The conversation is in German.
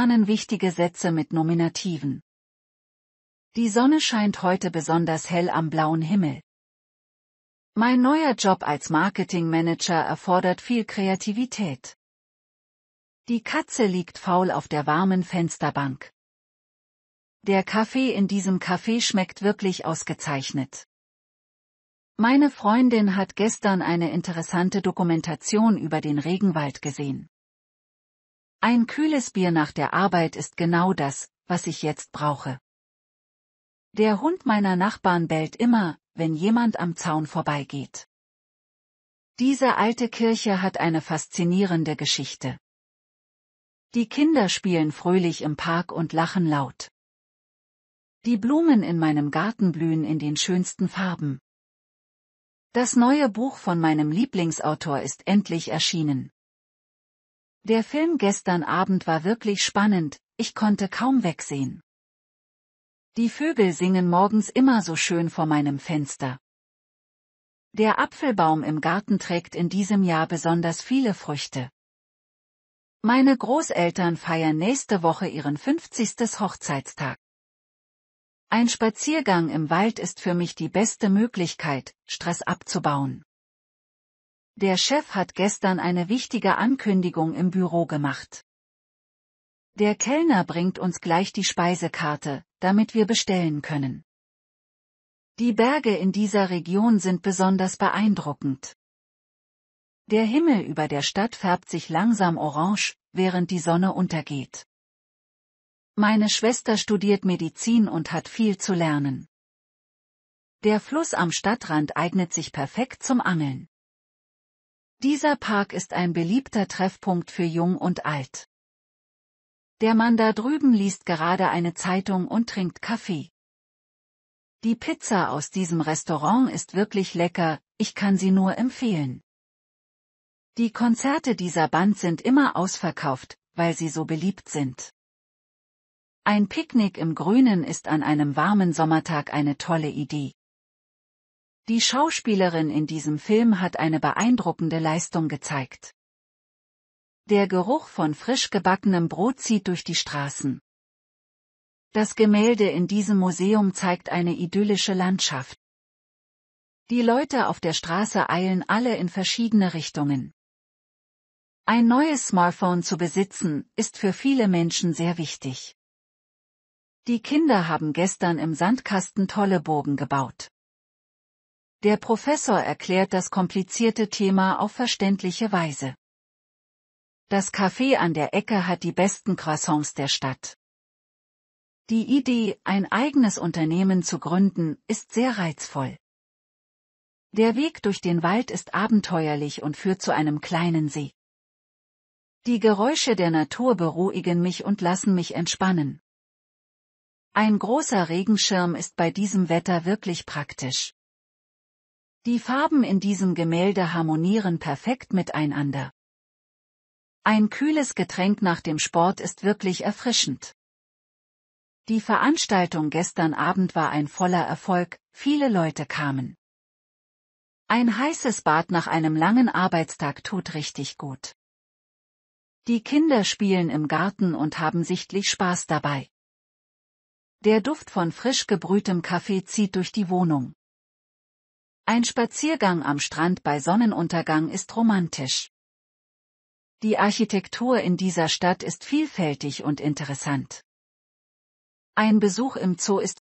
Lernen wichtige Sätze mit Nominativen. Die Sonne scheint heute besonders hell am blauen Himmel. Mein neuer Job als Marketingmanager erfordert viel Kreativität. Die Katze liegt faul auf der warmen Fensterbank. Der Kaffee in diesem Café schmeckt wirklich ausgezeichnet. Meine Freundin hat gestern eine interessante Dokumentation über den Regenwald gesehen. Ein kühles Bier nach der Arbeit ist genau das, was ich jetzt brauche. Der Hund meiner Nachbarn bellt immer, wenn jemand am Zaun vorbeigeht. Diese alte Kirche hat eine faszinierende Geschichte. Die Kinder spielen fröhlich im Park und lachen laut. Die Blumen in meinem Garten blühen in den schönsten Farben. Das neue Buch von meinem Lieblingsautor ist endlich erschienen. Der Film gestern Abend war wirklich spannend, ich konnte kaum wegsehen. Die Vögel singen morgens immer so schön vor meinem Fenster. Der Apfelbaum im Garten trägt in diesem Jahr besonders viele Früchte. Meine Großeltern feiern nächste Woche ihren 50. Hochzeitstag. Ein Spaziergang im Wald ist für mich die beste Möglichkeit, Stress abzubauen. Der Chef hat gestern eine wichtige Ankündigung im Büro gemacht. Der Kellner bringt uns gleich die Speisekarte, damit wir bestellen können. Die Berge in dieser Region sind besonders beeindruckend. Der Himmel über der Stadt färbt sich langsam orange, während die Sonne untergeht. Meine Schwester studiert Medizin und hat viel zu lernen. Der Fluss am Stadtrand eignet sich perfekt zum Angeln. Dieser Park ist ein beliebter Treffpunkt für Jung und Alt. Der Mann da drüben liest gerade eine Zeitung und trinkt Kaffee. Die Pizza aus diesem Restaurant ist wirklich lecker, ich kann sie nur empfehlen. Die Konzerte dieser Band sind immer ausverkauft, weil sie so beliebt sind. Ein Picknick im Grünen ist an einem warmen Sommertag eine tolle Idee. Die Schauspielerin in diesem Film hat eine beeindruckende Leistung gezeigt. Der Geruch von frisch gebackenem Brot zieht durch die Straßen. Das Gemälde in diesem Museum zeigt eine idyllische Landschaft. Die Leute auf der Straße eilen alle in verschiedene Richtungen. Ein neues Smartphone zu besitzen, ist für viele Menschen sehr wichtig. Die Kinder haben gestern im Sandkasten tolle Bogen gebaut. Der Professor erklärt das komplizierte Thema auf verständliche Weise. Das Café an der Ecke hat die besten Croissants der Stadt. Die Idee, ein eigenes Unternehmen zu gründen, ist sehr reizvoll. Der Weg durch den Wald ist abenteuerlich und führt zu einem kleinen See. Die Geräusche der Natur beruhigen mich und lassen mich entspannen. Ein großer Regenschirm ist bei diesem Wetter wirklich praktisch. Die Farben in diesem Gemälde harmonieren perfekt miteinander. Ein kühles Getränk nach dem Sport ist wirklich erfrischend. Die Veranstaltung gestern Abend war ein voller Erfolg, viele Leute kamen. Ein heißes Bad nach einem langen Arbeitstag tut richtig gut. Die Kinder spielen im Garten und haben sichtlich Spaß dabei. Der Duft von frisch gebrühtem Kaffee zieht durch die Wohnung. Ein Spaziergang am Strand bei Sonnenuntergang ist romantisch. Die Architektur in dieser Stadt ist vielfältig und interessant. Ein Besuch im Zoo ist